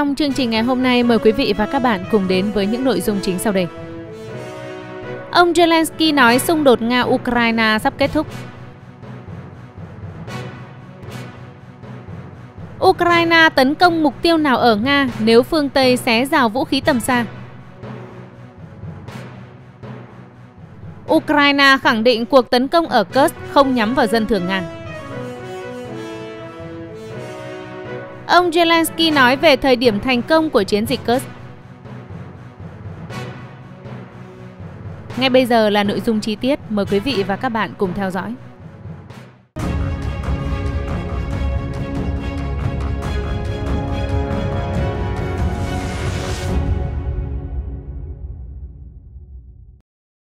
Trong chương trình ngày hôm nay, mời quý vị và các bạn cùng đến với những nội dung chính sau đây. Ông Zelensky nói xung đột Nga-Ukraine sắp kết thúc. Ukraine tấn công mục tiêu nào ở Nga nếu phương Tây xé rào vũ khí tầm xa? Ukraine khẳng định cuộc tấn công ở Kursk không nhắm vào dân thường Nga. Ông Zelensky nói về thời điểm thành công của chiến dịch Kursk. Ngay bây giờ là nội dung chi tiết, mời quý vị và các bạn cùng theo dõi.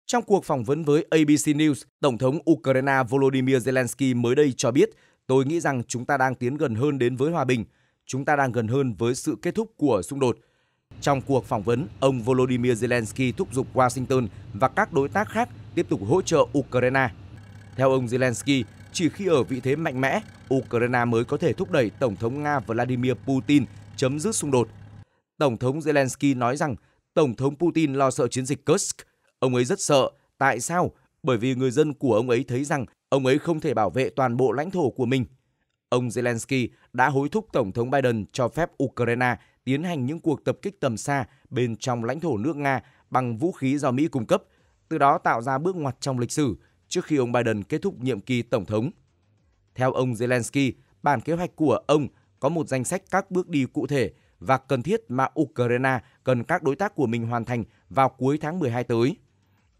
Trong cuộc phỏng vấn với ABC News, Tổng thống Ukraine Volodymyr Zelensky mới đây cho biết, tôi nghĩ rằng chúng ta đang tiến gần hơn đến với hòa bình chúng ta đang gần hơn với sự kết thúc của xung đột. Trong cuộc phỏng vấn, ông Volodymyr Zelensky thúc giục Washington và các đối tác khác tiếp tục hỗ trợ Ukraine. Theo ông Zelensky, chỉ khi ở vị thế mạnh mẽ, Ukraine mới có thể thúc đẩy Tổng thống Nga Vladimir Putin chấm dứt xung đột. Tổng thống Zelensky nói rằng Tổng thống Putin lo sợ chiến dịch Kursk. Ông ấy rất sợ. Tại sao? Bởi vì người dân của ông ấy thấy rằng ông ấy không thể bảo vệ toàn bộ lãnh thổ của mình. Ông Zelensky đã hối thúc Tổng thống Biden cho phép Ukraine tiến hành những cuộc tập kích tầm xa bên trong lãnh thổ nước Nga bằng vũ khí do Mỹ cung cấp, từ đó tạo ra bước ngoặt trong lịch sử trước khi ông Biden kết thúc nhiệm kỳ Tổng thống. Theo ông Zelensky, bản kế hoạch của ông có một danh sách các bước đi cụ thể và cần thiết mà Ukraine cần các đối tác của mình hoàn thành vào cuối tháng 12 tới.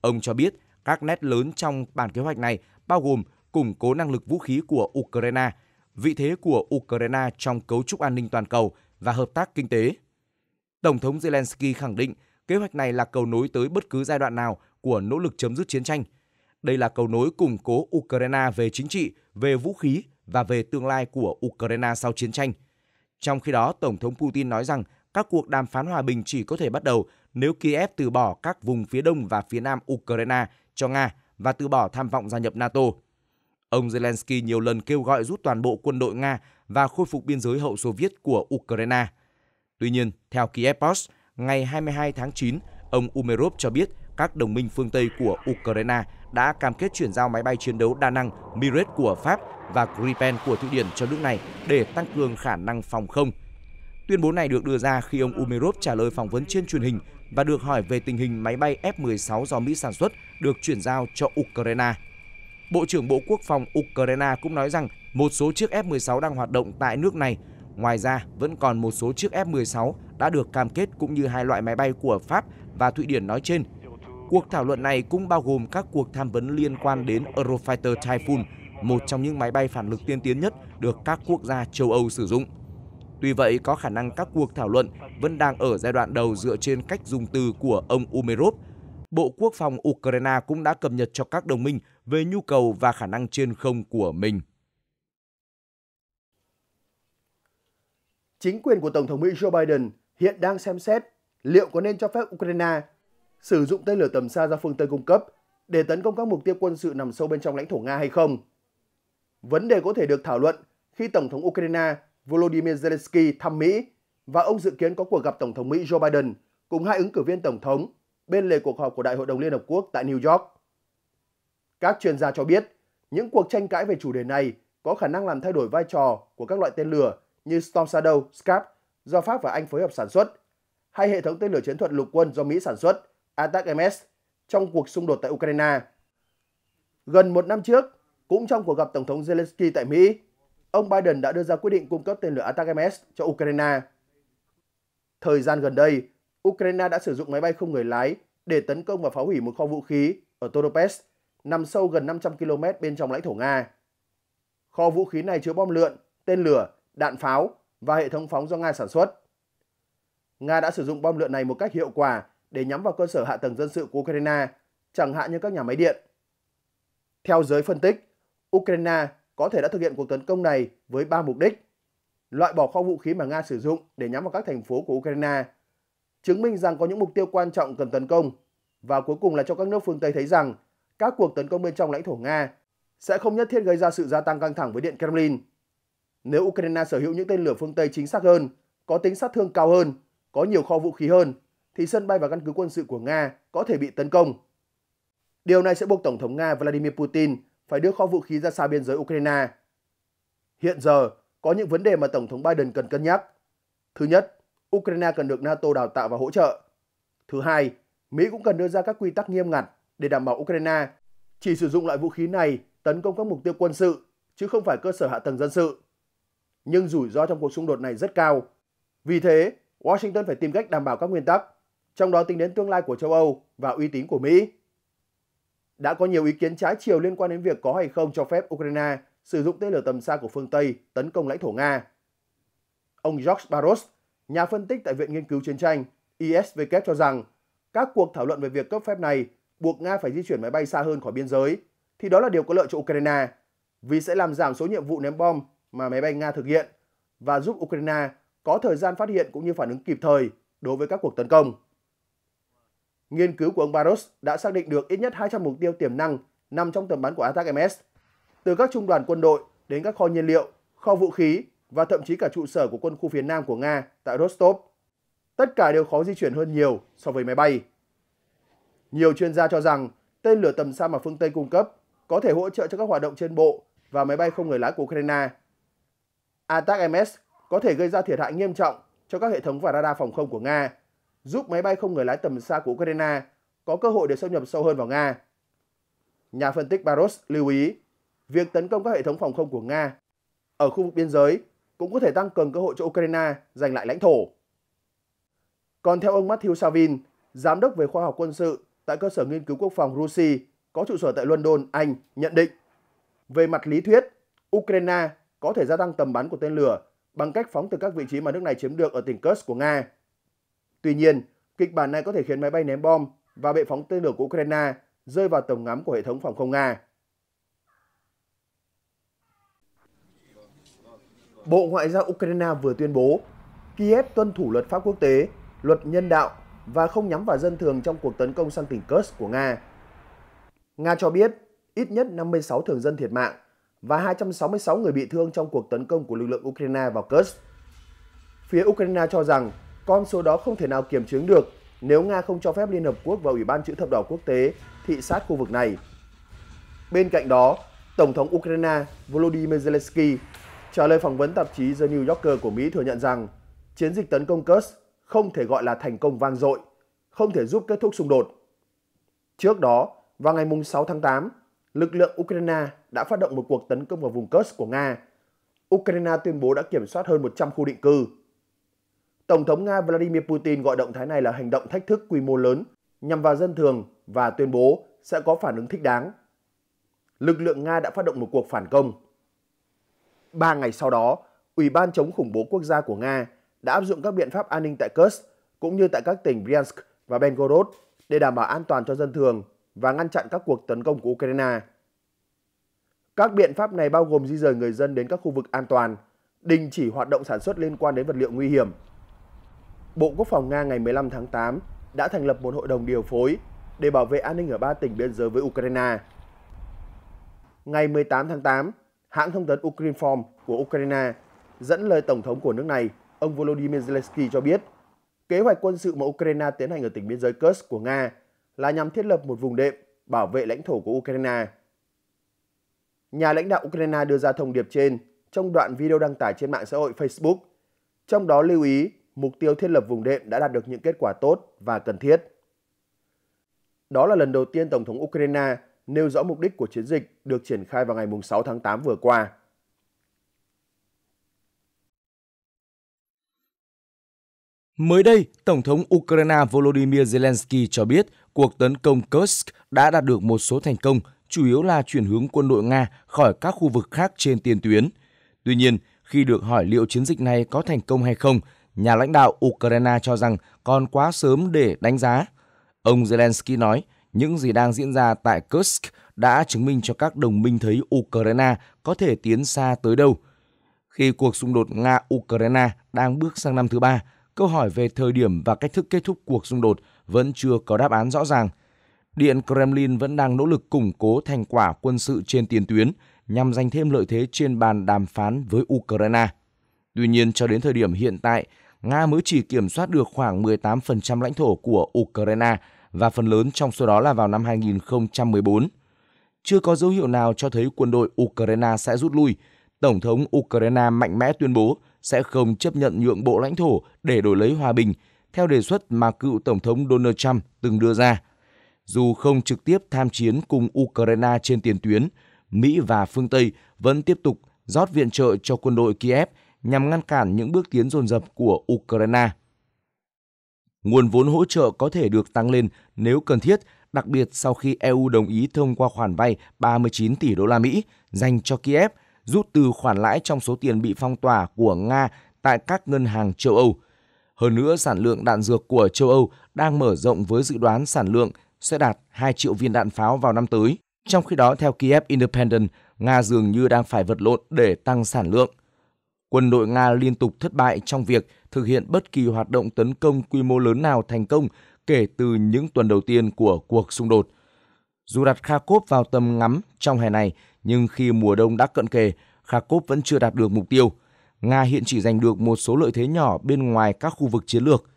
Ông cho biết các nét lớn trong bản kế hoạch này bao gồm củng cố năng lực vũ khí của Ukraine – vị thế của Ukraine trong cấu trúc an ninh toàn cầu và hợp tác kinh tế. Tổng thống Zelensky khẳng định kế hoạch này là cầu nối tới bất cứ giai đoạn nào của nỗ lực chấm dứt chiến tranh. Đây là cầu nối củng cố Ukraine về chính trị, về vũ khí và về tương lai của Ukraine sau chiến tranh. Trong khi đó, Tổng thống Putin nói rằng các cuộc đàm phán hòa bình chỉ có thể bắt đầu nếu Kiev từ bỏ các vùng phía đông và phía nam Ukraine cho Nga và từ bỏ tham vọng gia nhập NATO. Ông Zelensky nhiều lần kêu gọi rút toàn bộ quân đội Nga và khôi phục biên giới hậu Xô Viết của Ukraine. Tuy nhiên, theo Kiev Post, ngày 22 tháng 9, ông Umerov cho biết các đồng minh phương Tây của Ukraine đã cam kết chuyển giao máy bay chiến đấu đa năng Mirage của Pháp và Gripen của Thụy Điển cho nước này để tăng cường khả năng phòng không. Tuyên bố này được đưa ra khi ông Umerov trả lời phỏng vấn trên truyền hình và được hỏi về tình hình máy bay F-16 do Mỹ sản xuất được chuyển giao cho Ukraine. Bộ trưởng Bộ Quốc phòng Ukraine cũng nói rằng một số chiếc F-16 đang hoạt động tại nước này. Ngoài ra, vẫn còn một số chiếc F-16 đã được cam kết cũng như hai loại máy bay của Pháp và Thụy Điển nói trên. Cuộc thảo luận này cũng bao gồm các cuộc tham vấn liên quan đến Eurofighter Typhoon, một trong những máy bay phản lực tiên tiến nhất được các quốc gia châu Âu sử dụng. Tuy vậy, có khả năng các cuộc thảo luận vẫn đang ở giai đoạn đầu dựa trên cách dùng từ của ông Umerov, Bộ Quốc phòng Ukraine cũng đã cập nhật cho các đồng minh về nhu cầu và khả năng trên không của mình. Chính quyền của Tổng thống Mỹ Joe Biden hiện đang xem xét liệu có nên cho phép Ukraine sử dụng tên lửa tầm xa do phương Tây cung cấp để tấn công các mục tiêu quân sự nằm sâu bên trong lãnh thổ Nga hay không. Vấn đề có thể được thảo luận khi Tổng thống Ukraine Volodymyr Zelensky thăm Mỹ và ông dự kiến có cuộc gặp Tổng thống Mỹ Joe Biden cùng hai ứng cử viên Tổng thống bên lề cuộc họp của Đại hội đồng Liên Hợp Quốc tại New York. Các chuyên gia cho biết, những cuộc tranh cãi về chủ đề này có khả năng làm thay đổi vai trò của các loại tên lửa như Storm Shadow, Scap do Pháp và Anh phối hợp sản xuất, hay hệ thống tên lửa chiến thuật lục quân do Mỹ sản xuất, ATACMS, trong cuộc xung đột tại Ukraine. Gần một năm trước, cũng trong cuộc gặp Tổng thống Zelensky tại Mỹ, ông Biden đã đưa ra quyết định cung cấp tên lửa ATACMS cho Ukraine. Thời gian gần đây, Ukraine đã sử dụng máy bay không người lái để tấn công và phá hủy một kho vũ khí ở Toropets, nằm sâu gần 500 km bên trong lãnh thổ Nga. Kho vũ khí này chứa bom lượn, tên lửa, đạn pháo và hệ thống phóng do Nga sản xuất. Nga đã sử dụng bom lượn này một cách hiệu quả để nhắm vào cơ sở hạ tầng dân sự của Ukraine, chẳng hạn như các nhà máy điện. Theo giới phân tích, Ukraine có thể đã thực hiện cuộc tấn công này với 3 mục đích. Loại bỏ kho vũ khí mà Nga sử dụng để nhắm vào các thành phố của Ukraine – chứng minh rằng có những mục tiêu quan trọng cần tấn công và cuối cùng là cho các nước phương Tây thấy rằng các cuộc tấn công bên trong lãnh thổ Nga sẽ không nhất thiết gây ra sự gia tăng căng thẳng với Điện Kremlin. Nếu Ukraine sở hữu những tên lửa phương Tây chính xác hơn, có tính sát thương cao hơn, có nhiều kho vũ khí hơn, thì sân bay và căn cứ quân sự của Nga có thể bị tấn công. Điều này sẽ buộc Tổng thống Nga Vladimir Putin phải đưa kho vũ khí ra xa biên giới Ukraine. Hiện giờ, có những vấn đề mà Tổng thống Biden cần cân nhắc. Thứ nhất, Ukraine cần được NATO đào tạo và hỗ trợ. Thứ hai, Mỹ cũng cần đưa ra các quy tắc nghiêm ngặt để đảm bảo Ukraine chỉ sử dụng loại vũ khí này tấn công các mục tiêu quân sự, chứ không phải cơ sở hạ tầng dân sự. Nhưng rủi ro trong cuộc xung đột này rất cao. Vì thế, Washington phải tìm cách đảm bảo các nguyên tắc, trong đó tính đến tương lai của châu Âu và uy tín của Mỹ. Đã có nhiều ý kiến trái chiều liên quan đến việc có hay không cho phép Ukraine sử dụng tên lửa tầm xa của phương Tây tấn công lãnh thổ Nga. Ông George Barros, Nhà phân tích tại Viện Nghiên cứu Chiến tranh ISW cho rằng các cuộc thảo luận về việc cấp phép này buộc Nga phải di chuyển máy bay xa hơn khỏi biên giới thì đó là điều có lợi cho Ukraine vì sẽ làm giảm số nhiệm vụ ném bom mà máy bay Nga thực hiện và giúp Ukraine có thời gian phát hiện cũng như phản ứng kịp thời đối với các cuộc tấn công. Nghiên cứu của ông Baros đã xác định được ít nhất 200 mục tiêu tiềm năng nằm trong tầm bắn của ATAC-MS, từ các trung đoàn quân đội đến các kho nhiên liệu, kho vũ khí và thậm chí cả trụ sở của quân khu phía Nam của Nga tại Rostov. Tất cả đều khó di chuyển hơn nhiều so với máy bay. Nhiều chuyên gia cho rằng tên lửa tầm xa mà phương Tây cung cấp có thể hỗ trợ cho các hoạt động trên bộ và máy bay không người lái của Ukraine. ATAC-MS có thể gây ra thiệt hại nghiêm trọng cho các hệ thống và radar phòng không của Nga, giúp máy bay không người lái tầm xa của Ukraine có cơ hội để xâm nhập sâu hơn vào Nga. Nhà phân tích Baros lưu ý, việc tấn công các hệ thống phòng không của Nga ở khu vực biên giới cũng có thể tăng cường cơ hội cho Ukraine giành lại lãnh thổ. Còn theo ông Matthew Savin, giám đốc về khoa học quân sự tại cơ sở nghiên cứu quốc phòng Rusi có trụ sở tại London, Anh, nhận định về mặt lý thuyết, Ukraine có thể gia tăng tầm bắn của tên lửa bằng cách phóng từ các vị trí mà nước này chiếm được ở tỉnh Kursk của Nga. Tuy nhiên, kịch bản này có thể khiến máy bay ném bom và bệ phóng tên lửa của Ukraine rơi vào tầm ngắm của hệ thống phòng không Nga. Bộ Ngoại giao Ukraine vừa tuyên bố Kiev tuân thủ luật pháp quốc tế, luật nhân đạo và không nhắm vào dân thường trong cuộc tấn công sang tỉnh Kursk của Nga. Nga cho biết ít nhất 56 thường dân thiệt mạng và 266 người bị thương trong cuộc tấn công của lực lượng Ukraine vào Kursk. Phía Ukraine cho rằng con số đó không thể nào kiểm chứng được nếu Nga không cho phép Liên Hợp Quốc và Ủy ban Chữ Thập Đỏ Quốc tế thị sát khu vực này. Bên cạnh đó, Tổng thống Ukraine Volodymyr Zelensky Trả lời phỏng vấn tạp chí The New Yorker của Mỹ thừa nhận rằng chiến dịch tấn công Kurs không thể gọi là thành công vang dội, không thể giúp kết thúc xung đột. Trước đó, vào ngày 6 tháng 8, lực lượng Ukraine đã phát động một cuộc tấn công vào vùng Kurs của Nga. Ukraine tuyên bố đã kiểm soát hơn 100 khu định cư. Tổng thống Nga Vladimir Putin gọi động thái này là hành động thách thức quy mô lớn nhằm vào dân thường và tuyên bố sẽ có phản ứng thích đáng. Lực lượng Nga đã phát động một cuộc phản công ba ngày sau đó, Ủy ban chống khủng bố quốc gia của Nga đã áp dụng các biện pháp an ninh tại Kursk cũng như tại các tỉnh Bryansk và Belgorod để đảm bảo an toàn cho dân thường và ngăn chặn các cuộc tấn công của Ukraine. Các biện pháp này bao gồm di rời người dân đến các khu vực an toàn, đình chỉ hoạt động sản xuất liên quan đến vật liệu nguy hiểm. Bộ Quốc phòng Nga ngày 15 tháng 8 đã thành lập một hội đồng điều phối để bảo vệ an ninh ở ba tỉnh biên giới với Ukraine. Ngày 18 tháng 8, Hãng thông tấn Ukrinform của Ukraine dẫn lời Tổng thống của nước này, ông Volodymyr Zelensky cho biết, kế hoạch quân sự mà Ukraine tiến hành ở tỉnh biên giới Kursk của Nga là nhằm thiết lập một vùng đệm bảo vệ lãnh thổ của Ukraine. Nhà lãnh đạo Ukraine đưa ra thông điệp trên trong đoạn video đăng tải trên mạng xã hội Facebook, trong đó lưu ý mục tiêu thiết lập vùng đệm đã đạt được những kết quả tốt và cần thiết. Đó là lần đầu tiên Tổng thống Ukraine nêu rõ mục đích của chiến dịch được triển khai vào ngày 6 tháng 8 vừa qua. Mới đây, Tổng thống Ukraine Volodymyr Zelensky cho biết cuộc tấn công Kursk đã đạt được một số thành công, chủ yếu là chuyển hướng quân đội Nga khỏi các khu vực khác trên tiền tuyến. Tuy nhiên, khi được hỏi liệu chiến dịch này có thành công hay không, nhà lãnh đạo Ukraine cho rằng còn quá sớm để đánh giá. Ông Zelensky nói, những gì đang diễn ra tại Kursk đã chứng minh cho các đồng minh thấy Ukraine có thể tiến xa tới đâu. Khi cuộc xung đột Nga-Ukraine đang bước sang năm thứ ba, câu hỏi về thời điểm và cách thức kết thúc cuộc xung đột vẫn chưa có đáp án rõ ràng. Điện Kremlin vẫn đang nỗ lực củng cố thành quả quân sự trên tiền tuyến nhằm giành thêm lợi thế trên bàn đàm phán với Ukraine. Tuy nhiên, cho đến thời điểm hiện tại, Nga mới chỉ kiểm soát được khoảng 18% lãnh thổ của Ukraine và phần lớn trong số đó là vào năm 2014. Chưa có dấu hiệu nào cho thấy quân đội Ukraine sẽ rút lui. Tổng thống Ukraine mạnh mẽ tuyên bố sẽ không chấp nhận nhượng bộ lãnh thổ để đổi lấy hòa bình, theo đề xuất mà cựu Tổng thống Donald Trump từng đưa ra. Dù không trực tiếp tham chiến cùng Ukraine trên tiền tuyến, Mỹ và phương Tây vẫn tiếp tục rót viện trợ cho quân đội Kiev nhằm ngăn cản những bước tiến dồn dập của Ukraine. Nguồn vốn hỗ trợ có thể được tăng lên nếu cần thiết, đặc biệt sau khi EU đồng ý thông qua khoản vay 39 tỷ đô la Mỹ dành cho Kiev, rút từ khoản lãi trong số tiền bị phong tỏa của Nga tại các ngân hàng châu Âu. Hơn nữa, sản lượng đạn dược của châu Âu đang mở rộng với dự đoán sản lượng sẽ đạt 2 triệu viên đạn pháo vào năm tới. Trong khi đó, theo Kiev Independent, Nga dường như đang phải vật lộn để tăng sản lượng. Quân đội Nga liên tục thất bại trong việc thực hiện bất kỳ hoạt động tấn công quy mô lớn nào thành công kể từ những tuần đầu tiên của cuộc xung đột. Dù đặt Kharkov vào tầm ngắm trong hè này, nhưng khi mùa đông đã cận kề, Kharkov vẫn chưa đạt được mục tiêu. Nga hiện chỉ giành được một số lợi thế nhỏ bên ngoài các khu vực chiến lược.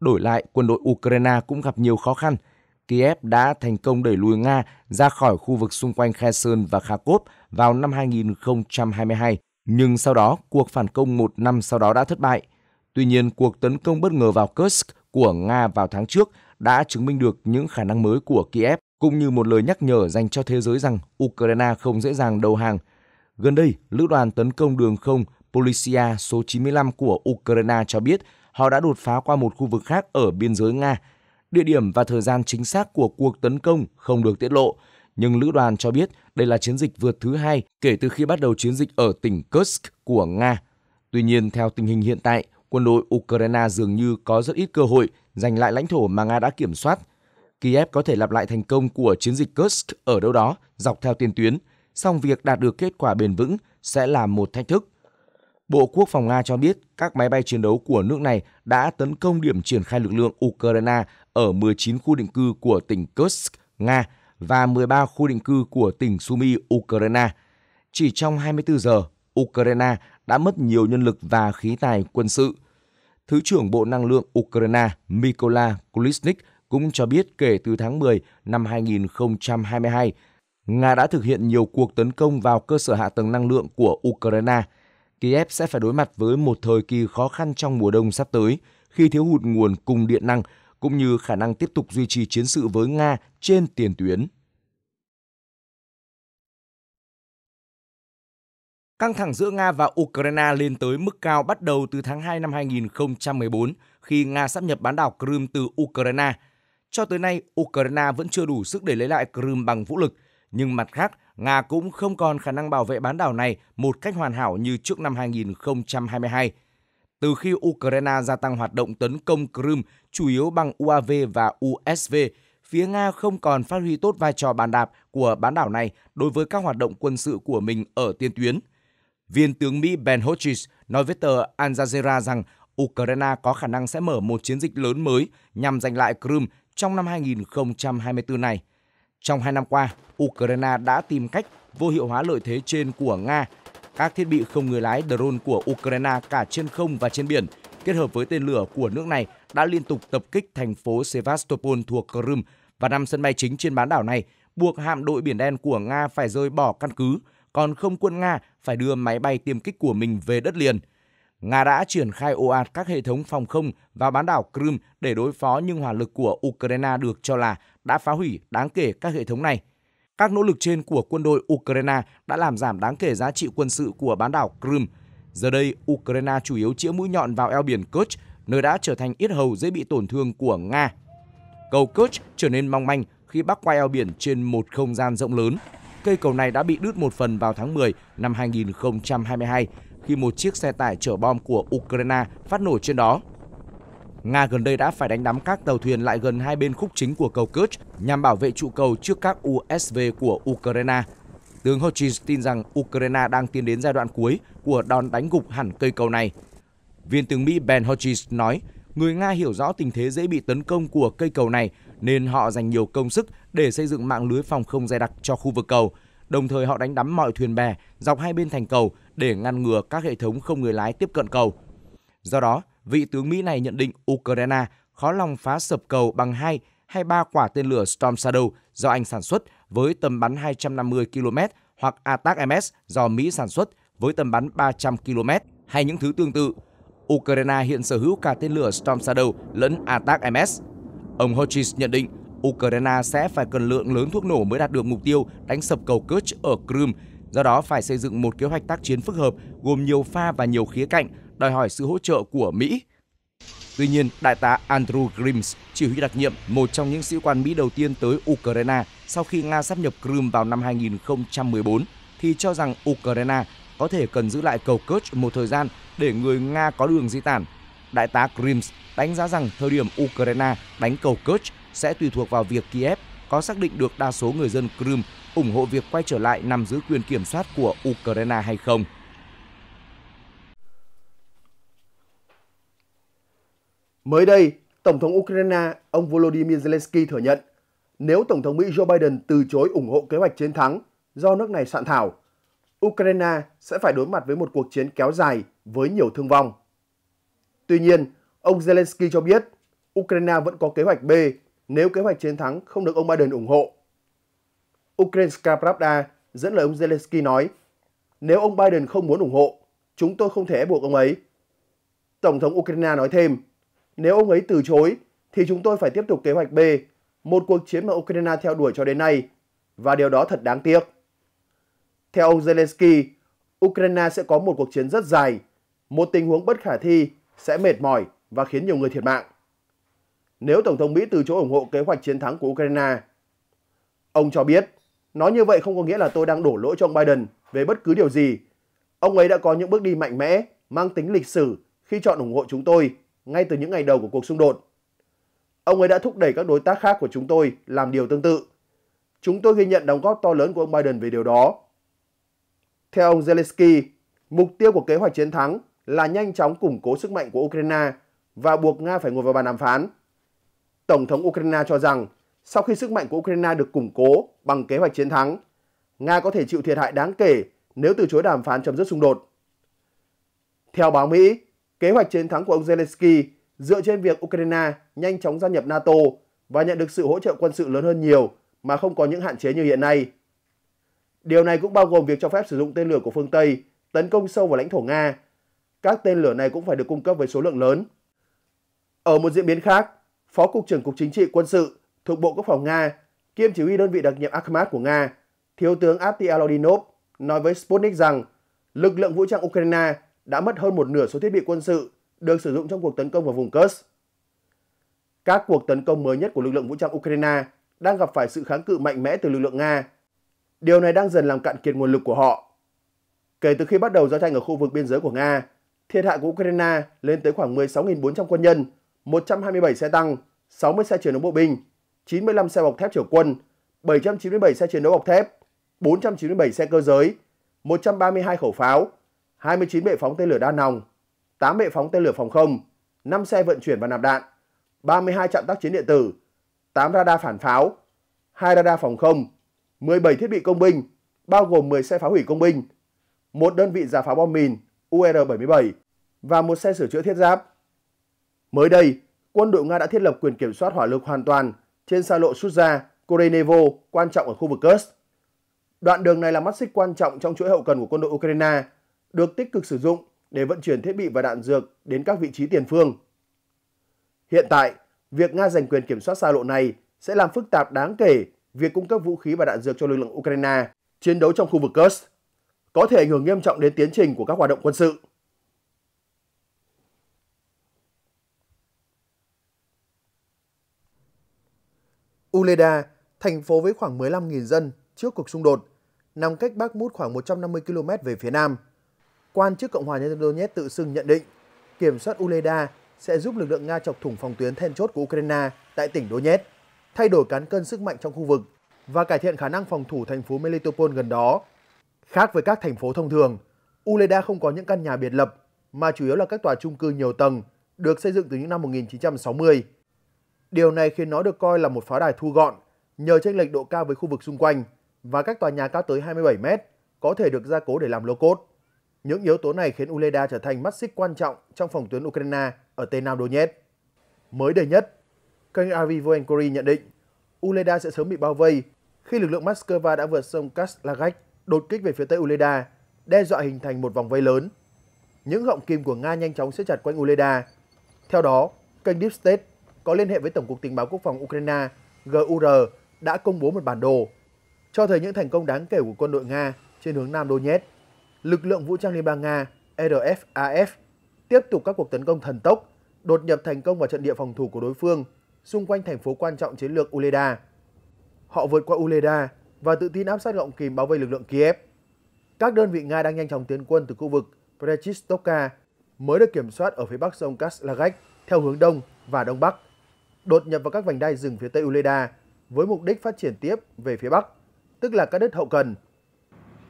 Đổi lại, quân đội Ukraine cũng gặp nhiều khó khăn. Kiev đã thành công đẩy lùi Nga ra khỏi khu vực xung quanh Kherson và Kharkov vào năm 2022, nhưng sau đó cuộc phản công một năm sau đó đã thất bại. Tuy nhiên, cuộc tấn công bất ngờ vào Kursk của Nga vào tháng trước đã chứng minh được những khả năng mới của Kiev cũng như một lời nhắc nhở dành cho thế giới rằng Ukraine không dễ dàng đầu hàng. Gần đây, lữ đoàn tấn công đường không Policia số 95 của Ukraine cho biết họ đã đột phá qua một khu vực khác ở biên giới Nga. Địa điểm và thời gian chính xác của cuộc tấn công không được tiết lộ, nhưng lữ đoàn cho biết đây là chiến dịch vượt thứ hai kể từ khi bắt đầu chiến dịch ở tỉnh Kursk của Nga. Tuy nhiên, theo tình hình hiện tại, quân đội Ukraine dường như có rất ít cơ hội giành lại lãnh thổ mà Nga đã kiểm soát. Kiev có thể lặp lại thành công của chiến dịch Kursk ở đâu đó dọc theo tiền tuyến, song việc đạt được kết quả bền vững sẽ là một thách thức. Bộ Quốc phòng Nga cho biết các máy bay chiến đấu của nước này đã tấn công điểm triển khai lực lượng Ukraine ở 19 khu định cư của tỉnh Kursk, Nga và 13 khu định cư của tỉnh Sumy, Ukraine. Chỉ trong 24 giờ, Ukraine đã mất nhiều nhân lực và khí tài quân sự. Thứ trưởng Bộ Năng lượng Ukraine Mykola Kulisnik cũng cho biết kể từ tháng 10 năm 2022, Nga đã thực hiện nhiều cuộc tấn công vào cơ sở hạ tầng năng lượng của Ukraine. Kiev sẽ phải đối mặt với một thời kỳ khó khăn trong mùa đông sắp tới khi thiếu hụt nguồn cung điện năng cũng như khả năng tiếp tục duy trì chiến sự với Nga trên tiền tuyến. Căng thẳng giữa Nga và Ukraine lên tới mức cao bắt đầu từ tháng 2 năm 2014 khi Nga sắp nhập bán đảo Crimea từ Ukraine. Cho tới nay, Ukraine vẫn chưa đủ sức để lấy lại Crimea bằng vũ lực, nhưng mặt khác, Nga cũng không còn khả năng bảo vệ bán đảo này một cách hoàn hảo như trước năm 2022. Từ khi Ukraine gia tăng hoạt động tấn công Crimea chủ yếu bằng UAV và USV, phía Nga không còn phát huy tốt vai trò bàn đạp của bán đảo này đối với các hoạt động quân sự của mình ở tiên tuyến – Viên tướng Mỹ Ben Hodges nói với tờ Al Jazeera rằng Ukraine có khả năng sẽ mở một chiến dịch lớn mới nhằm giành lại Crimea trong năm 2024 này. Trong hai năm qua, Ukraine đã tìm cách vô hiệu hóa lợi thế trên của Nga. Các thiết bị không người lái drone của Ukraine cả trên không và trên biển kết hợp với tên lửa của nước này đã liên tục tập kích thành phố Sevastopol thuộc Crimea và năm sân bay chính trên bán đảo này, buộc hạm đội Biển Đen của Nga phải rơi bỏ căn cứ – còn không quân Nga phải đưa máy bay tiêm kích của mình về đất liền. Nga đã triển khai ồ ạt các hệ thống phòng không và bán đảo Crimea để đối phó nhưng hỏa lực của Ukraine được cho là đã phá hủy đáng kể các hệ thống này. Các nỗ lực trên của quân đội Ukraine đã làm giảm đáng kể giá trị quân sự của bán đảo Crimea. Giờ đây, Ukraine chủ yếu chĩa mũi nhọn vào eo biển Kerch, nơi đã trở thành ít hầu dễ bị tổn thương của Nga. Cầu Kerch trở nên mong manh khi bắc qua eo biển trên một không gian rộng lớn. Cây cầu này đã bị đứt một phần vào tháng 10 năm 2022 khi một chiếc xe tải chở bom của Ukraine phát nổ trên đó. Nga gần đây đã phải đánh đắm các tàu thuyền lại gần hai bên khúc chính của cầu Kerch nhằm bảo vệ trụ cầu trước các USV của Ukraine. Tướng Hodges tin rằng Ukraine đang tiến đến giai đoạn cuối của đòn đánh gục hẳn cây cầu này. Viên tướng Mỹ Ben Hodges nói, người Nga hiểu rõ tình thế dễ bị tấn công của cây cầu này nên họ dành nhiều công sức để xây dựng mạng lưới phòng không dày đặc cho khu vực cầu. Đồng thời họ đánh đắm mọi thuyền bè dọc hai bên thành cầu để ngăn ngừa các hệ thống không người lái tiếp cận cầu. Do đó, vị tướng Mỹ này nhận định Ukraine khó lòng phá sập cầu bằng hai hay ba quả tên lửa Storm Shadow do Anh sản xuất với tầm bắn 250 km hoặc ATACMS do Mỹ sản xuất với tầm bắn 300 km hay những thứ tương tự. Ukraine hiện sở hữu cả tên lửa Storm Shadow lẫn ATACMS. Ông Hodges nhận định Ukraine sẽ phải cần lượng lớn thuốc nổ mới đạt được mục tiêu đánh sập cầu Kerch ở Crimea. Do đó phải xây dựng một kế hoạch tác chiến phức hợp gồm nhiều pha và nhiều khía cạnh, đòi hỏi sự hỗ trợ của Mỹ. Tuy nhiên, đại tá Andrew Grims, chỉ huy đặc nhiệm, một trong những sĩ quan Mỹ đầu tiên tới Ukraine sau khi Nga sắp nhập Crimea vào năm 2014, thì cho rằng Ukraine có thể cần giữ lại cầu Kerch một thời gian để người Nga có đường di tản. Đại tá Grims đánh giá rằng thời điểm Ukraine đánh cầu Kerch sẽ tùy thuộc vào việc Kiev có xác định được đa số người dân Crimea ủng hộ việc quay trở lại nằm dưới quyền kiểm soát của Ukraine hay không. Mới đây, Tổng thống Ukraine ông Volodymyr Zelensky thừa nhận nếu Tổng thống Mỹ Joe Biden từ chối ủng hộ kế hoạch chiến thắng do nước này soạn thảo, Ukraine sẽ phải đối mặt với một cuộc chiến kéo dài với nhiều thương vong. Tuy nhiên, ông Zelensky cho biết Ukraine vẫn có kế hoạch B nếu kế hoạch chiến thắng không được ông Biden ủng hộ. Ukrainska Pravda dẫn lời ông Zelensky nói, nếu ông Biden không muốn ủng hộ, chúng tôi không thể buộc ông ấy. Tổng thống Ukraine nói thêm, nếu ông ấy từ chối, thì chúng tôi phải tiếp tục kế hoạch B, một cuộc chiến mà Ukraine theo đuổi cho đến nay, và điều đó thật đáng tiếc. Theo ông Zelensky, Ukraine sẽ có một cuộc chiến rất dài, một tình huống bất khả thi sẽ mệt mỏi và khiến nhiều người thiệt mạng nếu Tổng thống Mỹ từ chối ủng hộ kế hoạch chiến thắng của Ukraine. Ông cho biết, nói như vậy không có nghĩa là tôi đang đổ lỗi cho ông Biden về bất cứ điều gì. Ông ấy đã có những bước đi mạnh mẽ, mang tính lịch sử khi chọn ủng hộ chúng tôi ngay từ những ngày đầu của cuộc xung đột. Ông ấy đã thúc đẩy các đối tác khác của chúng tôi làm điều tương tự. Chúng tôi ghi nhận đóng góp to lớn của ông Biden về điều đó. Theo ông Zelensky, mục tiêu của kế hoạch chiến thắng là nhanh chóng củng cố sức mạnh của Ukraine và buộc Nga phải ngồi vào bàn đàm phán. Tổng thống Ukraine cho rằng sau khi sức mạnh của Ukraine được củng cố bằng kế hoạch chiến thắng, Nga có thể chịu thiệt hại đáng kể nếu từ chối đàm phán chấm dứt xung đột. Theo báo Mỹ, kế hoạch chiến thắng của ông Zelensky dựa trên việc Ukraine nhanh chóng gia nhập NATO và nhận được sự hỗ trợ quân sự lớn hơn nhiều mà không có những hạn chế như hiện nay. Điều này cũng bao gồm việc cho phép sử dụng tên lửa của phương Tây tấn công sâu vào lãnh thổ Nga. Các tên lửa này cũng phải được cung cấp với số lượng lớn. Ở một diễn biến khác, Phó Cục trưởng Cục Chính trị Quân sự thuộc Bộ Quốc phòng Nga, kiêm chỉ huy đơn vị đặc nhiệm Akhmat của Nga, Thiếu tướng Apti Alodinov nói với Sputnik rằng lực lượng vũ trang Ukraine đã mất hơn một nửa số thiết bị quân sự được sử dụng trong cuộc tấn công vào vùng Kursk. Các cuộc tấn công mới nhất của lực lượng vũ trang Ukraine đang gặp phải sự kháng cự mạnh mẽ từ lực lượng Nga. Điều này đang dần làm cạn kiệt nguồn lực của họ. Kể từ khi bắt đầu giao tranh ở khu vực biên giới của Nga, thiệt hại của Ukraine lên tới khoảng 16.400 quân nhân, 127 xe tăng, 60 xe chiến đấu bộ binh, 95 xe bọc thép chở quân, 797 xe chiến đấu bọc thép, 497 xe cơ giới, 132 khẩu pháo, 29 bệ phóng tên lửa đa nòng, 8 bệ phóng tên lửa phòng không, 5 xe vận chuyển và nạp đạn, 32 trạm tác chiến điện tử, 8 radar phản pháo, 2 radar phòng không, 17 thiết bị công binh, bao gồm 10 xe phá hủy công binh, một đơn vị giả pháo bom mìn UR-77 và một xe sửa chữa thiết giáp. Mới đây, quân đội Nga đã thiết lập quyền kiểm soát hỏa lực hoàn toàn trên xa lộ Suza, Korenevo quan trọng ở khu vực Kursk. Đoạn đường này là mắt xích quan trọng trong chuỗi hậu cần của quân đội Ukraine, được tích cực sử dụng để vận chuyển thiết bị và đạn dược đến các vị trí tiền phương. Hiện tại, việc Nga giành quyền kiểm soát xa lộ này sẽ làm phức tạp đáng kể việc cung cấp vũ khí và đạn dược cho lực lượng Ukraine chiến đấu trong khu vực Kursk, có thể ảnh hưởng nghiêm trọng đến tiến trình của các hoạt động quân sự. Uleda, thành phố với khoảng 15.000 dân trước cuộc xung đột, nằm cách Bắc Mút khoảng 150 km về phía nam. Quan chức Cộng hòa Nhân dân Donetsk tự xưng nhận định kiểm soát Uleda sẽ giúp lực lượng Nga chọc thủng phòng tuyến then chốt của Ukraine tại tỉnh Donetsk, thay đổi cán cân sức mạnh trong khu vực và cải thiện khả năng phòng thủ thành phố Melitopol gần đó. Khác với các thành phố thông thường, Uleda không có những căn nhà biệt lập mà chủ yếu là các tòa chung cư nhiều tầng được xây dựng từ những năm 1960. Điều này khiến nó được coi là một pháo đài thu gọn nhờ chênh lệch độ cao với khu vực xung quanh và các tòa nhà cao tới 27 mét có thể được gia cố để làm lô cốt. Những yếu tố này khiến Uleda trở thành mắt xích quan trọng trong phòng tuyến Ukraine ở Tây Nam Donetsk. Mới đây nhất, kênh Avivoenkori nhận định Uleda sẽ sớm bị bao vây khi lực lượng Moscow đã vượt sông Kaslagach đột kích về phía Tây Uleda, đe dọa hình thành một vòng vây lớn. Những họng kim của Nga nhanh chóng sẽ chặt quanh Uleda. Theo đó, kênh Deep State có liên hệ với Tổng cục Tình báo Quốc phòng Ukraine GUR đã công bố một bản đồ cho thấy những thành công đáng kể của quân đội Nga trên hướng Nam Donetsk. Lực lượng vũ trang Liên bang Nga RFAF tiếp tục các cuộc tấn công thần tốc, đột nhập thành công vào trận địa phòng thủ của đối phương xung quanh thành phố quan trọng chiến lược Uleda. Họ vượt qua Uleda và tự tin áp sát gọng kìm bảo vệ lực lượng Kiev. Các đơn vị Nga đang nhanh chóng tiến quân từ khu vực Prechistoka mới được kiểm soát ở phía bắc sông Kaslagach theo hướng đông và đông bắc đột nhập vào các vành đai rừng phía Tây Uleda với mục đích phát triển tiếp về phía Bắc, tức là các đất hậu cần.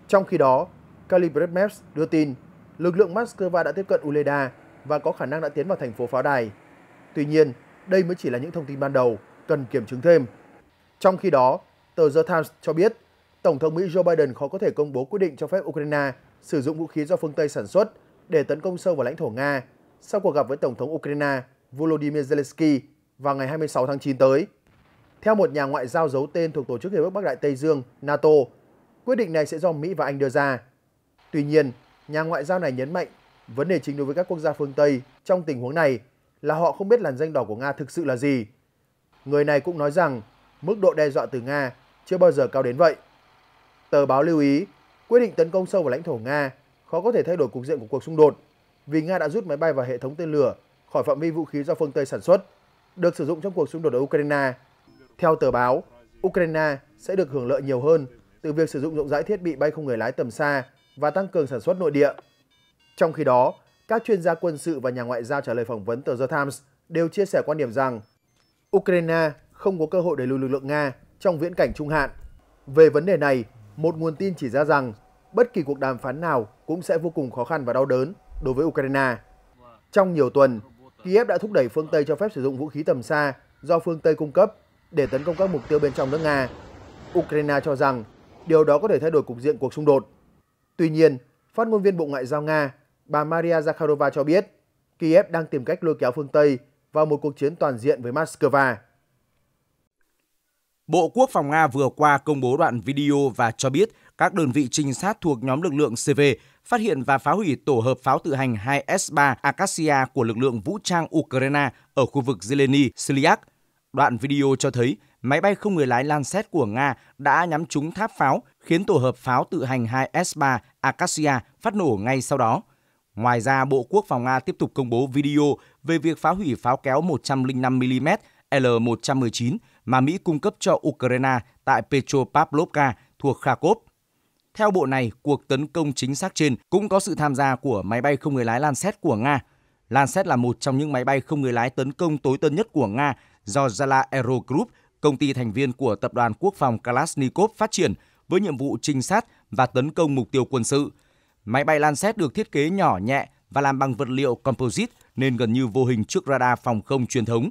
Trong khi đó, Calibret Maps đưa tin lực lượng Moscow đã tiếp cận Uleda và có khả năng đã tiến vào thành phố pháo đài. Tuy nhiên, đây mới chỉ là những thông tin ban đầu, cần kiểm chứng thêm. Trong khi đó, tờ The Times cho biết Tổng thống Mỹ Joe Biden khó có thể công bố quyết định cho phép Ukraine sử dụng vũ khí do phương Tây sản xuất để tấn công sâu vào lãnh thổ Nga sau cuộc gặp với Tổng thống Ukraine Volodymyr Zelensky vào ngày 26 tháng 9 tới. Theo một nhà ngoại giao giấu tên thuộc Tổ chức Hiệp ước Bắc Đại Tây Dương NATO, quyết định này sẽ do Mỹ và Anh đưa ra. Tuy nhiên, nhà ngoại giao này nhấn mạnh vấn đề chính đối với các quốc gia phương Tây trong tình huống này là họ không biết làn danh đỏ của Nga thực sự là gì. Người này cũng nói rằng mức độ đe dọa từ Nga chưa bao giờ cao đến vậy. Tờ báo lưu ý, quyết định tấn công sâu vào lãnh thổ Nga khó có thể thay đổi cục diện của cuộc xung đột vì Nga đã rút máy bay và hệ thống tên lửa khỏi phạm vi vũ khí do phương Tây sản xuất được sử dụng trong cuộc xung đột ở Ukraine. Theo tờ báo, Ukraine sẽ được hưởng lợi nhiều hơn từ việc sử dụng rộng rãi thiết bị bay không người lái tầm xa và tăng cường sản xuất nội địa. Trong khi đó, các chuyên gia quân sự và nhà ngoại giao trả lời phỏng vấn tờ The Times đều chia sẻ quan điểm rằng Ukraine không có cơ hội để lùi lực lượng Nga trong viễn cảnh trung hạn. Về vấn đề này, một nguồn tin chỉ ra rằng bất kỳ cuộc đàm phán nào cũng sẽ vô cùng khó khăn và đau đớn đối với Ukraine. Trong nhiều tuần, Kiev đã thúc đẩy phương Tây cho phép sử dụng vũ khí tầm xa do phương Tây cung cấp để tấn công các mục tiêu bên trong nước Nga. Ukraine cho rằng điều đó có thể thay đổi cục diện cuộc xung đột. Tuy nhiên, phát ngôn viên Bộ Ngoại giao Nga, bà Maria Zakharova cho biết, Kiev đang tìm cách lôi kéo phương Tây vào một cuộc chiến toàn diện với Moscow. Bộ Quốc phòng Nga vừa qua công bố đoạn video và cho biết các đơn vị trinh sát thuộc nhóm lực lượng CV phát hiện và phá hủy tổ hợp pháo tự hành 2S3 Acacia của lực lượng vũ trang Ukraine ở khu vực Zeleny, Sliak. Đoạn video cho thấy máy bay không người lái Lancet của Nga đã nhắm trúng tháp pháo, khiến tổ hợp pháo tự hành 2S3 Acacia phát nổ ngay sau đó. Ngoài ra, Bộ Quốc phòng Nga tiếp tục công bố video về việc phá hủy pháo kéo 105mm L-119 mà Mỹ cung cấp cho Ukraine tại Petropavlovka thuộc Kharkov theo bộ này, cuộc tấn công chính xác trên cũng có sự tham gia của máy bay không người lái Lancet của Nga. Lancet là một trong những máy bay không người lái tấn công tối tân nhất của Nga do Zala Aero Group, công ty thành viên của tập đoàn quốc phòng Kalashnikov phát triển với nhiệm vụ trinh sát và tấn công mục tiêu quân sự. Máy bay Lancet được thiết kế nhỏ nhẹ và làm bằng vật liệu composite nên gần như vô hình trước radar phòng không truyền thống.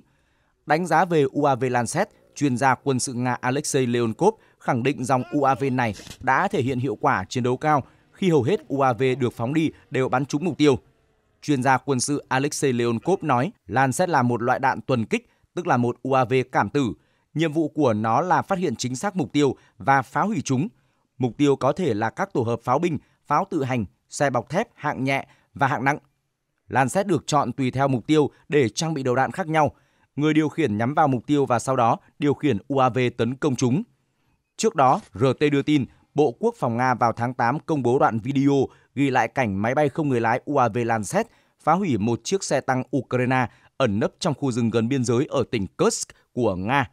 Đánh giá về UAV Lancet, chuyên gia quân sự Nga Alexei Leonkov khẳng định dòng UAV này đã thể hiện hiệu quả chiến đấu cao khi hầu hết UAV được phóng đi đều bắn trúng mục tiêu. Chuyên gia quân sự Alexei Leonkov nói Lancet là một loại đạn tuần kích, tức là một UAV cảm tử. Nhiệm vụ của nó là phát hiện chính xác mục tiêu và phá hủy chúng. Mục tiêu có thể là các tổ hợp pháo binh, pháo tự hành, xe bọc thép hạng nhẹ và hạng nặng. Lancet được chọn tùy theo mục tiêu để trang bị đầu đạn khác nhau. Người điều khiển nhắm vào mục tiêu và sau đó điều khiển UAV tấn công chúng. Trước đó, RT đưa tin Bộ Quốc phòng Nga vào tháng 8 công bố đoạn video ghi lại cảnh máy bay không người lái UAV Lancet phá hủy một chiếc xe tăng Ukraine ẩn nấp trong khu rừng gần biên giới ở tỉnh Kursk của Nga.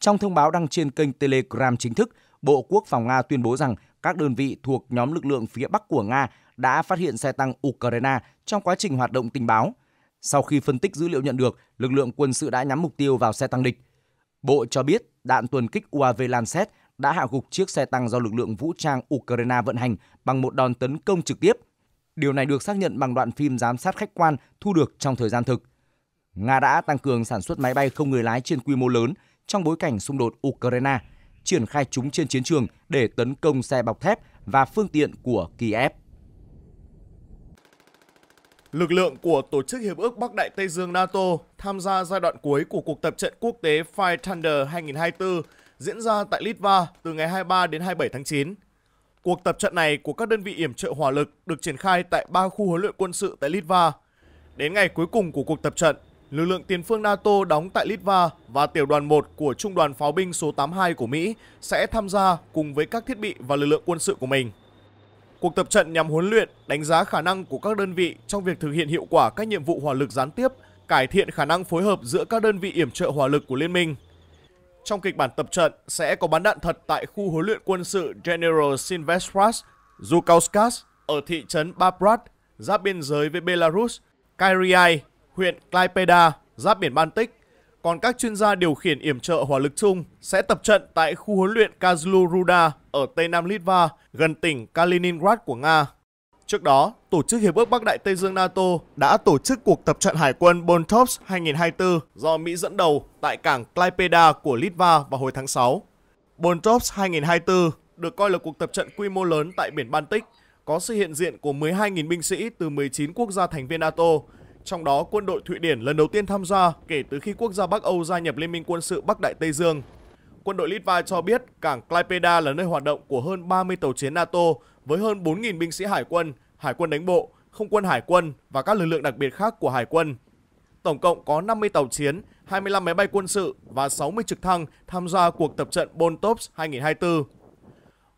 Trong thông báo đăng trên kênh Telegram chính thức, Bộ Quốc phòng Nga tuyên bố rằng các đơn vị thuộc nhóm lực lượng phía Bắc của Nga đã phát hiện xe tăng Ukraine trong quá trình hoạt động tình báo. Sau khi phân tích dữ liệu nhận được, lực lượng quân sự đã nhắm mục tiêu vào xe tăng địch. Bộ cho biết đạn tuần kích UAV Lancet đã hạ gục chiếc xe tăng do lực lượng vũ trang Ukraine vận hành bằng một đòn tấn công trực tiếp. Điều này được xác nhận bằng đoạn phim giám sát khách quan thu được trong thời gian thực. Nga đã tăng cường sản xuất máy bay không người lái trên quy mô lớn trong bối cảnh xung đột Ukraine, triển khai chúng trên chiến trường để tấn công xe bọc thép và phương tiện của Kiev. Lực lượng của Tổ chức Hiệp ước Bắc Đại Tây Dương NATO tham gia giai đoạn cuối của cuộc tập trận quốc tế Fire Thunder 2024 diễn ra tại Litva từ ngày 23 đến 27 tháng 9. Cuộc tập trận này của các đơn vị yểm trợ hỏa lực được triển khai tại ba khu huấn luyện quân sự tại Litva. Đến ngày cuối cùng của cuộc tập trận, lực lượng tiền phương NATO đóng tại Litva và tiểu đoàn 1 của trung đoàn pháo binh số 82 của Mỹ sẽ tham gia cùng với các thiết bị và lực lượng quân sự của mình. Cuộc tập trận nhằm huấn luyện, đánh giá khả năng của các đơn vị trong việc thực hiện hiệu quả các nhiệm vụ hỏa lực gián tiếp, cải thiện khả năng phối hợp giữa các đơn vị yểm trợ hỏa lực của liên minh – trong kịch bản tập trận sẽ có bắn đạn thật tại khu huấn luyện quân sự General Silvestras Zukauskas ở thị trấn Babrat, giáp biên giới với Belarus, Kairiai, huyện Klaipeda, giáp biển Baltic. Còn các chuyên gia điều khiển yểm trợ hỏa lực chung sẽ tập trận tại khu huấn luyện Kazluruda ở Tây Nam Litva, gần tỉnh Kaliningrad của Nga. Trước đó, Tổ chức Hiệp ước Bắc Đại Tây Dương NATO đã tổ chức cuộc tập trận hải quân Bontops 2024 do Mỹ dẫn đầu tại cảng Klaipeda của Litva vào hồi tháng 6. Bontops 2024 được coi là cuộc tập trận quy mô lớn tại biển Baltic, có sự hiện diện của 12.000 binh sĩ từ 19 quốc gia thành viên NATO, trong đó quân đội Thụy Điển lần đầu tiên tham gia kể từ khi quốc gia Bắc Âu gia nhập Liên minh quân sự Bắc Đại Tây Dương. Quân đội Litva cho biết cảng Klaipeda là nơi hoạt động của hơn 30 tàu chiến NATO với hơn 4.000 binh sĩ hải quân, Hải quân đánh bộ, không quân hải quân và các lực lượng đặc biệt khác của hải quân. Tổng cộng có 50 tàu chiến, 25 máy bay quân sự và 60 trực thăng tham gia cuộc tập trận Bontops 2024.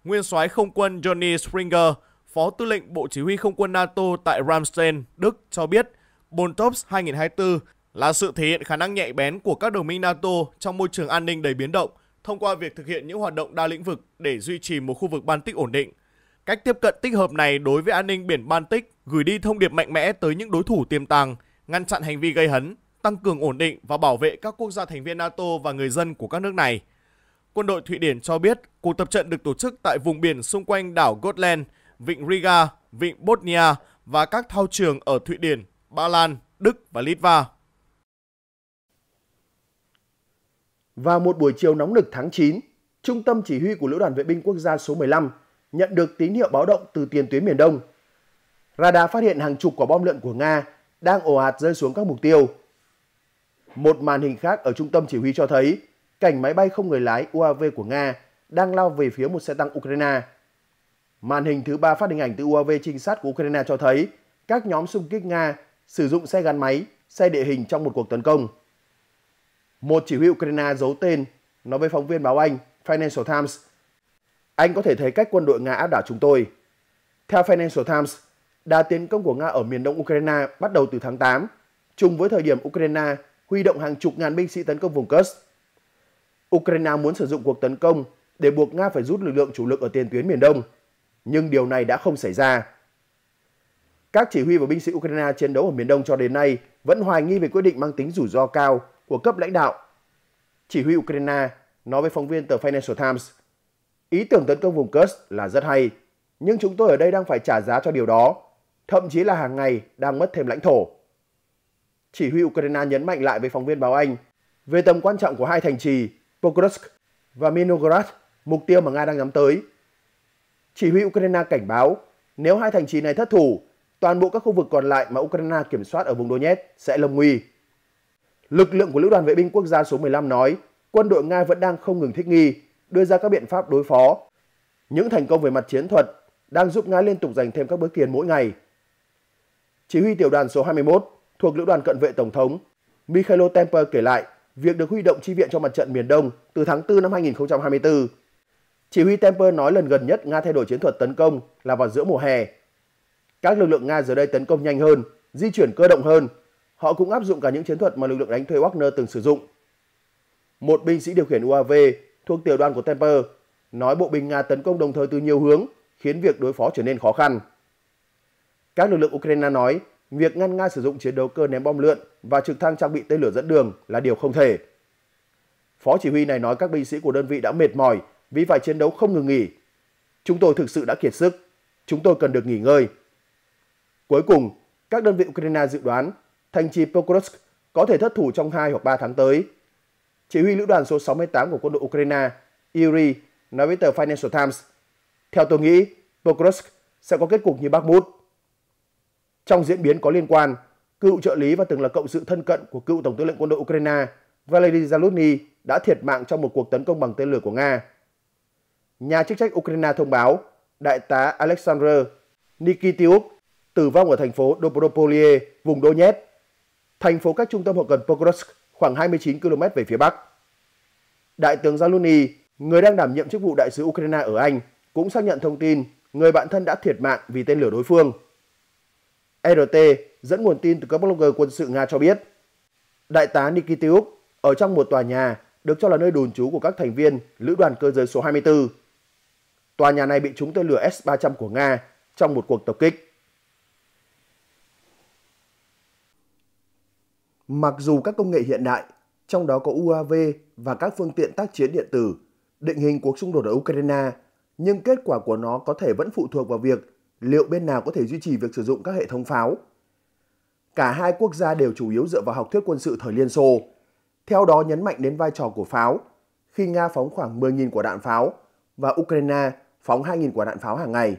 Nguyên soái không quân Johnny Springer, Phó Tư lệnh Bộ Chỉ huy Không quân NATO tại Ramstein, Đức cho biết Bontops 2024 là sự thể hiện khả năng nhạy bén của các đồng minh NATO trong môi trường an ninh đầy biến động thông qua việc thực hiện những hoạt động đa lĩnh vực để duy trì một khu vực Baltic ổn định – Cách tiếp cận tích hợp này đối với an ninh biển Baltic gửi đi thông điệp mạnh mẽ tới những đối thủ tiềm tàng, ngăn chặn hành vi gây hấn, tăng cường ổn định và bảo vệ các quốc gia thành viên NATO và người dân của các nước này. Quân đội Thụy Điển cho biết cuộc tập trận được tổ chức tại vùng biển xung quanh đảo Gotland, vịnh Riga, vịnh Bosnia và các thao trường ở Thụy Điển, Ba Lan, Đức và Litva. Vào một buổi chiều nóng lực tháng 9, Trung tâm Chỉ huy của Lữ đoàn Vệ binh Quốc gia số 15 nhận được tín hiệu báo động từ tiền tuyến miền Đông. Radar phát hiện hàng chục quả bom lượn của Nga đang ồ ạt rơi xuống các mục tiêu. Một màn hình khác ở trung tâm chỉ huy cho thấy cảnh máy bay không người lái UAV của Nga đang lao về phía một xe tăng Ukraine. Màn hình thứ ba phát hình ảnh từ UAV trinh sát của Ukraine cho thấy các nhóm xung kích Nga sử dụng xe gắn máy, xe địa hình trong một cuộc tấn công. Một chỉ huy Ukraine giấu tên nói với phóng viên báo Anh Financial Times anh có thể thấy cách quân đội Nga áp đảo chúng tôi. Theo Financial Times, đà tiến công của Nga ở miền đông Ukraine bắt đầu từ tháng 8, chung với thời điểm Ukraine huy động hàng chục ngàn binh sĩ tấn công vùng Kursk. Ukraine muốn sử dụng cuộc tấn công để buộc Nga phải rút lực lượng chủ lực ở tiền tuyến miền đông, nhưng điều này đã không xảy ra. Các chỉ huy và binh sĩ Ukraine chiến đấu ở miền đông cho đến nay vẫn hoài nghi về quyết định mang tính rủi ro cao của cấp lãnh đạo. Chỉ huy Ukraine nói với phóng viên tờ Financial Times Ý tưởng tấn công vùng Kursk là rất hay, nhưng chúng tôi ở đây đang phải trả giá cho điều đó, thậm chí là hàng ngày đang mất thêm lãnh thổ. Chỉ huy Ukraine nhấn mạnh lại với phóng viên báo Anh về tầm quan trọng của hai thành trì Pokrovsk và Minogorod, mục tiêu mà Nga đang nhắm tới. Chỉ huy Ukraine cảnh báo nếu hai thành trì này thất thủ, toàn bộ các khu vực còn lại mà Ukraine kiểm soát ở vùng Donetsk sẽ lâm nguy. Lực lượng của Lữ đoàn Vệ binh Quốc gia số 15 nói quân đội Nga vẫn đang không ngừng thích nghi đưa ra các biện pháp đối phó. Những thành công về mặt chiến thuật đang giúp Nga liên tục giành thêm các bước tiến mỗi ngày. Chỉ huy tiểu đoàn số 21 thuộc lữ đoàn cận vệ Tổng thống Mikhailo Temper kể lại việc được huy động chi viện cho mặt trận miền Đông từ tháng 4 năm 2024. Chỉ huy Temper nói lần gần nhất Nga thay đổi chiến thuật tấn công là vào giữa mùa hè. Các lực lượng Nga giờ đây tấn công nhanh hơn, di chuyển cơ động hơn. Họ cũng áp dụng cả những chiến thuật mà lực lượng đánh thuê Wagner từng sử dụng. Một binh sĩ điều khiển UAV thuộc tiểu đoàn của Temper, nói bộ binh Nga tấn công đồng thời từ nhiều hướng, khiến việc đối phó trở nên khó khăn. Các lực lượng Ukraine nói việc ngăn Nga sử dụng chiến đấu cơ ném bom lượn và trực thăng trang bị tên lửa dẫn đường là điều không thể. Phó chỉ huy này nói các binh sĩ của đơn vị đã mệt mỏi vì phải chiến đấu không ngừng nghỉ. Chúng tôi thực sự đã kiệt sức. Chúng tôi cần được nghỉ ngơi. Cuối cùng, các đơn vị Ukraine dự đoán thành trì Pokrovsk có thể thất thủ trong 2 hoặc 3 tháng tới chỉ huy lữ đoàn số 68 của quân đội Ukraine, Yuri, nói với tờ Financial Times. Theo tôi nghĩ, Pokrovsk sẽ có kết cục như Bakhmut. Trong diễn biến có liên quan, cựu trợ lý và từng là cộng sự thân cận của cựu Tổng tư lệnh quân đội Ukraine Valery Zaluzny đã thiệt mạng trong một cuộc tấn công bằng tên lửa của Nga. Nhà chức trách Ukraine thông báo Đại tá Alexander Nikitiuk tử vong ở thành phố Dobropolie, vùng Donetsk. Thành phố cách trung tâm hậu cần Pokrovsk khoảng 29 km về phía Bắc. Đại tướng Zaluni, người đang đảm nhiệm chức vụ đại sứ Ukraine ở Anh, cũng xác nhận thông tin người bạn thân đã thiệt mạng vì tên lửa đối phương. E RT dẫn nguồn tin từ các blogger quân sự Nga cho biết, đại tá Nikitiuk ở trong một tòa nhà được cho là nơi đồn trú của các thành viên lữ đoàn cơ giới số 24. Tòa nhà này bị trúng tên lửa S-300 của Nga trong một cuộc tập kích. Mặc dù các công nghệ hiện đại, trong đó có UAV và các phương tiện tác chiến điện tử, định hình cuộc xung đột ở Ukraine, nhưng kết quả của nó có thể vẫn phụ thuộc vào việc liệu bên nào có thể duy trì việc sử dụng các hệ thống pháo. Cả hai quốc gia đều chủ yếu dựa vào học thuyết quân sự thời Liên Xô, theo đó nhấn mạnh đến vai trò của pháo, khi Nga phóng khoảng 10.000 quả đạn pháo và Ukraine phóng 2.000 quả đạn pháo hàng ngày.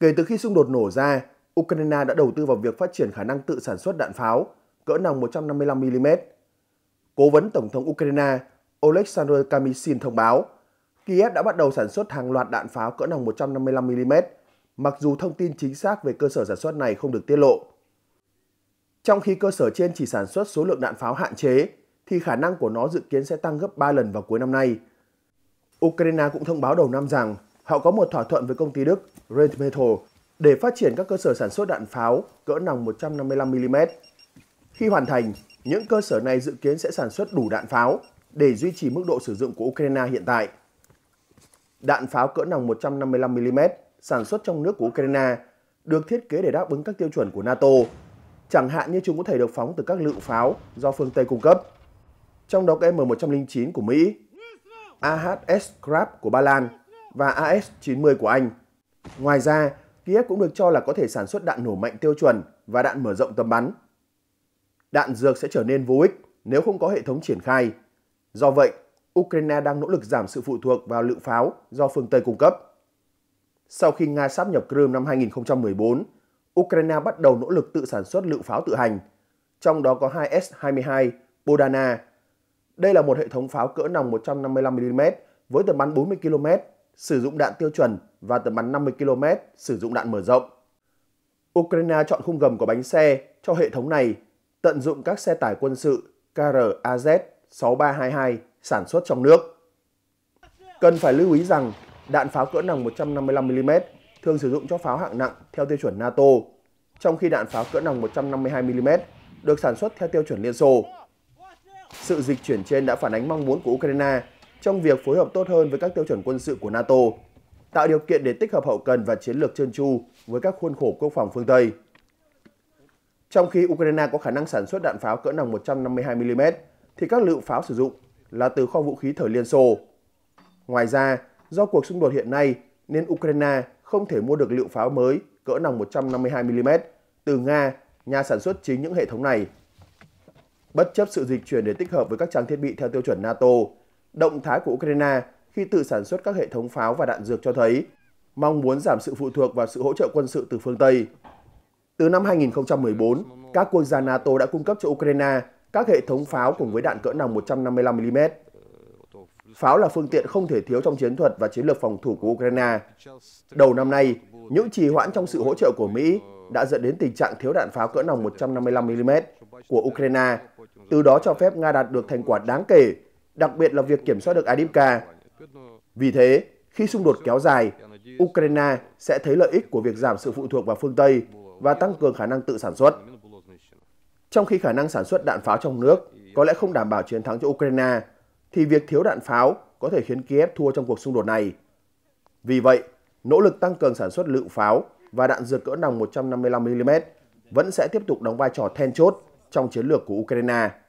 Kể từ khi xung đột nổ ra, Ukraine đã đầu tư vào việc phát triển khả năng tự sản xuất đạn pháo – cỡ nòng 155mm. Cố vấn Tổng thống Ukraine Oleksandr kamysin thông báo, Kiev đã bắt đầu sản xuất hàng loạt đạn pháo cỡ nòng 155mm, mặc dù thông tin chính xác về cơ sở sản xuất này không được tiết lộ. Trong khi cơ sở trên chỉ sản xuất số lượng đạn pháo hạn chế, thì khả năng của nó dự kiến sẽ tăng gấp 3 lần vào cuối năm nay. Ukraine cũng thông báo đầu năm rằng họ có một thỏa thuận với công ty Đức Rheinmetall để phát triển các cơ sở sản xuất đạn pháo cỡ nòng 155mm. Khi hoàn thành, những cơ sở này dự kiến sẽ sản xuất đủ đạn pháo để duy trì mức độ sử dụng của Ukraine hiện tại. Đạn pháo cỡ nòng 155mm sản xuất trong nước của Ukraine được thiết kế để đáp ứng các tiêu chuẩn của NATO, chẳng hạn như chúng có thể được phóng từ các lựu pháo do phương Tây cung cấp, trong đó có M109 của Mỹ, AHS Krab của Ba Lan và AS-90 của Anh. Ngoài ra, Kiev cũng được cho là có thể sản xuất đạn nổ mạnh tiêu chuẩn và đạn mở rộng tầm bắn đạn dược sẽ trở nên vô ích nếu không có hệ thống triển khai. Do vậy, Ukraine đang nỗ lực giảm sự phụ thuộc vào lựu pháo do phương Tây cung cấp. Sau khi Nga sáp nhập Crimea năm 2014, Ukraine bắt đầu nỗ lực tự sản xuất lựu pháo tự hành, trong đó có hai S-22 Bodana. Đây là một hệ thống pháo cỡ nòng 155mm với tầm bắn 40 km, sử dụng đạn tiêu chuẩn và tầm bắn 50 km, sử dụng đạn mở rộng. Ukraine chọn khung gầm của bánh xe cho hệ thống này tận dụng các xe tải quân sự KRAZ 6322 sản xuất trong nước. Cần phải lưu ý rằng đạn pháo cỡ nòng 155mm thường sử dụng cho pháo hạng nặng theo tiêu chuẩn NATO, trong khi đạn pháo cỡ nòng 152mm được sản xuất theo tiêu chuẩn Liên Xô. Sự dịch chuyển trên đã phản ánh mong muốn của Ukraine trong việc phối hợp tốt hơn với các tiêu chuẩn quân sự của NATO, tạo điều kiện để tích hợp hậu cần và chiến lược trơn chu với các khuôn khổ quốc phòng phương Tây. Trong khi Ukraine có khả năng sản xuất đạn pháo cỡ nòng 152mm, thì các lựu pháo sử dụng là từ kho vũ khí thời Liên Xô. Ngoài ra, do cuộc xung đột hiện nay nên Ukraine không thể mua được lựu pháo mới cỡ nòng 152mm từ Nga, nhà sản xuất chính những hệ thống này. Bất chấp sự dịch chuyển để tích hợp với các trang thiết bị theo tiêu chuẩn NATO, động thái của Ukraine khi tự sản xuất các hệ thống pháo và đạn dược cho thấy mong muốn giảm sự phụ thuộc vào sự hỗ trợ quân sự từ phương Tây. Từ năm 2014, các quốc gia NATO đã cung cấp cho Ukraine các hệ thống pháo cùng với đạn cỡ nòng 155mm. Pháo là phương tiện không thể thiếu trong chiến thuật và chiến lược phòng thủ của Ukraine. Đầu năm nay, những trì hoãn trong sự hỗ trợ của Mỹ đã dẫn đến tình trạng thiếu đạn pháo cỡ nòng 155mm của Ukraine, từ đó cho phép Nga đạt được thành quả đáng kể, đặc biệt là việc kiểm soát được Adipka. Vì thế, khi xung đột kéo dài, Ukraine sẽ thấy lợi ích của việc giảm sự phụ thuộc vào phương Tây và tăng cường khả năng tự sản xuất. Trong khi khả năng sản xuất đạn pháo trong nước có lẽ không đảm bảo chiến thắng cho Ukraine, thì việc thiếu đạn pháo có thể khiến Kiev thua trong cuộc xung đột này. Vì vậy, nỗ lực tăng cường sản xuất lựu pháo và đạn dược cỡ nòng 155mm vẫn sẽ tiếp tục đóng vai trò then chốt trong chiến lược của Ukraine.